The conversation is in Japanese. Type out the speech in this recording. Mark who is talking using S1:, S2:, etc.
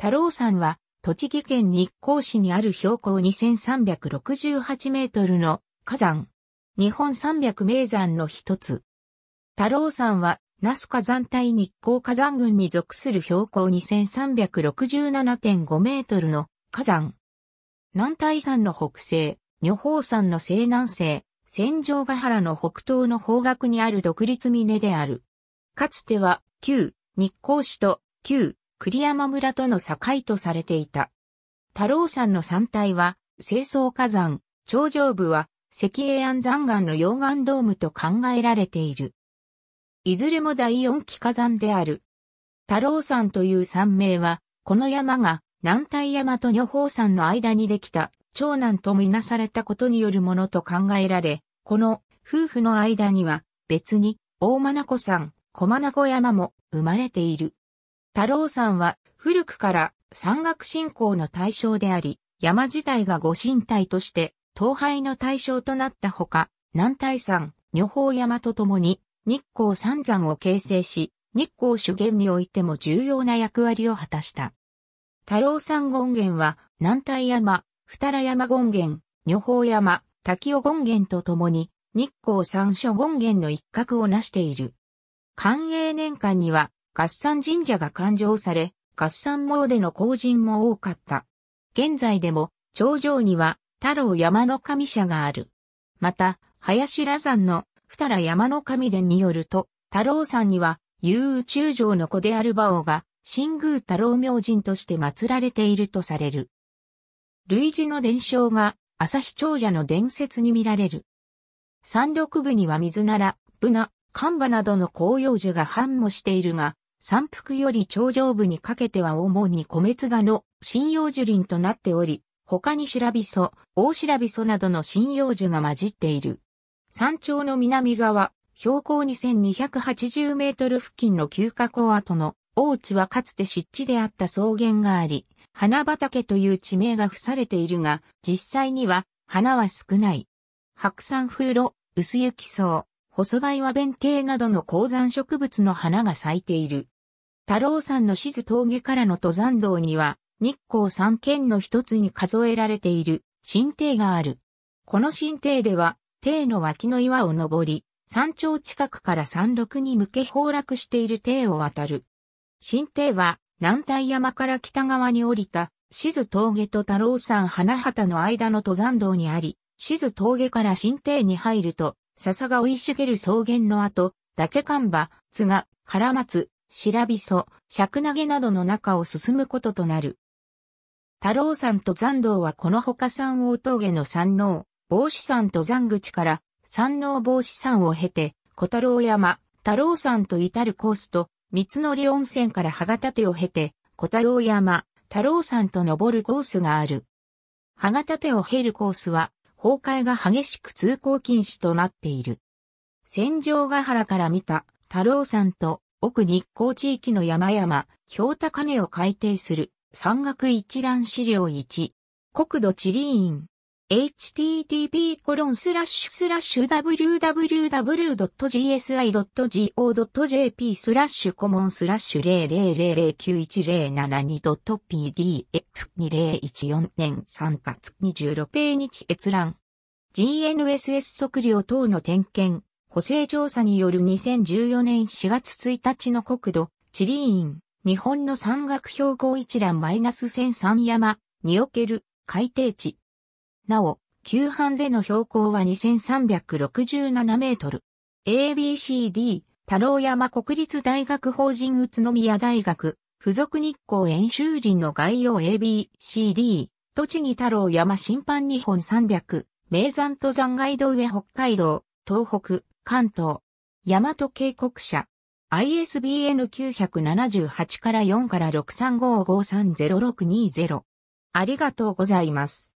S1: 太郎山は、栃木県日光市にある標高2368メートルの火山。日本三百名山の一つ。太郎山は、那須火山帯日光火山群に属する標高2367.5メートルの火山。南大山の北西、女峰山の西南西、戦場ヶ原の北東の方角にある独立峰である。かつては、旧日光市と旧栗山村との境とされていた。太郎山の山体は、清掃火山、頂上部は、石英安山岩の溶岩ドームと考えられている。いずれも第四期火山である。太郎山という山名は、この山が南大山と女宝山の間にできた長男とみなされたことによるものと考えられ、この夫婦の間には別に大真名子山、小真名子山も生まれている。太郎山は古くから山岳信仰の対象であり、山自体が御神体として統廃の対象となったほか、南大山、女宝山とともに日光三山を形成し、日光主源においても重要な役割を果たした。太郎山権現は南大山、二良山権現、女宝山、滝尾権現とともに日光三所権現の一角を成している。寛永年間には合算神社が勘定され、合算での行人も多かった。現在でも、頂上には、太郎山の神社がある。また、林羅山の、二良山の神殿によると、太郎山には、遊宇宙城の子である馬王が、新宮太郎明神として祀られているとされる。類似の伝承が、朝日長者の伝説に見られる。山麓部には水なら、ブナ、カンバなどの紅葉樹が繁茂しているが、山腹より頂上部にかけては主に米津賀の針葉樹林となっており、他に白びそ、大白びそなどの針葉樹が混じっている。山頂の南側、標高2280メートル付近の旧加工跡の大地はかつて湿地であった草原があり、花畑という地名が付されているが、実際には花は少ない。白山風呂、薄雪草、細梅は弁慶などの鉱山植物の花が咲いている。太郎山の静峠からの登山道には、日光三県の一つに数えられている神帝がある。この神帝では、帝の脇の岩を登り、山頂近くから山麓に向け崩落している帝を渡る。神帝は、南大山から北側に降りた、静峠と太郎山花畑の間の登山道にあり、静峠から神帝に入ると、笹が生い茂る草原の後、岳寒場、津賀、唐松、白磯、尺投げなどの中を進むこととなる。太郎山と山道はこの他山王峠の山王、帽子山と山口から山王帽子山を経て、小太郎山、太郎山と至るコースと、三つ森温泉から歯形を経て、小太郎山、太郎山と登るコースがある。歯形を経るコースは、崩壊が激しく通行禁止となっている。戦場ヶ原から見た太郎山と奥日光地域の山々、氷高根を改定する山岳一覧資料1。国土地理院 http://www.gsi.go.jp スラッシュコモンスラッシュ 0009107.pdf2014 年3月26日閲覧 GNSS 測量等の点検、補正調査による2014年4月1日の国土、地理院、日本の山岳標高一覧 -1003 山における海底地。なお、旧藩での標高は2367メートル。ABCD、太郎山国立大学法人宇都宮大学、附属日光演習林の概要 ABCD、栃木太郎山審判日本300、名山登山ガイド上北海道、東北、関東、大和渓谷社。ISBN 978から4から635530620。ありがとうございます。